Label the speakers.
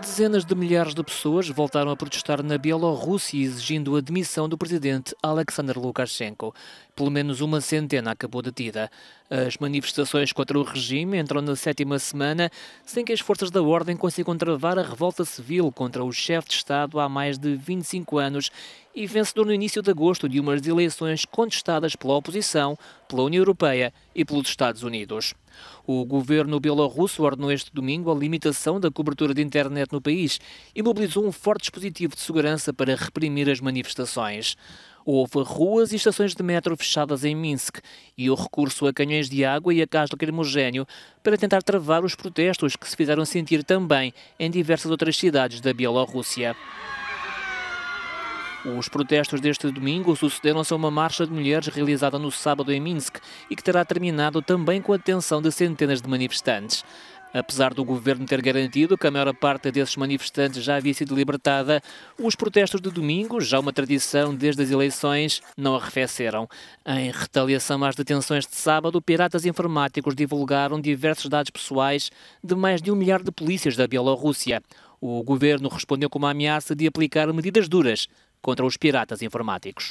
Speaker 1: Dezenas de milhares de pessoas voltaram a protestar na Bielorrússia exigindo a demissão do presidente Alexander Lukashenko. Pelo menos uma centena acabou detida. As manifestações contra o regime entram na sétima semana sem que as forças da ordem consigam travar a revolta civil contra o chefe de Estado há mais de 25 anos e vencedor no início de agosto de umas eleições contestadas pela oposição, pela União Europeia e pelos Estados Unidos. O governo bielorrusso ordenou este domingo a limitação da cobertura de internet no país e mobilizou um forte dispositivo de segurança para reprimir as manifestações. Houve ruas e estações de metro fechadas em Minsk e o recurso a canhões de água e a gás lacrimogéneo para tentar travar os protestos que se fizeram sentir também em diversas outras cidades da Bielorrússia. Os protestos deste domingo sucederam-se a uma marcha de mulheres realizada no sábado em Minsk e que terá terminado também com a detenção de centenas de manifestantes. Apesar do governo ter garantido que a maior parte desses manifestantes já havia sido libertada, os protestos de domingo, já uma tradição desde as eleições, não arrefeceram. Em retaliação às detenções de sábado, piratas informáticos divulgaram diversos dados pessoais de mais de um milhar de polícias da Bielorrússia. O governo respondeu com uma ameaça de aplicar medidas duras contra os piratas informáticos.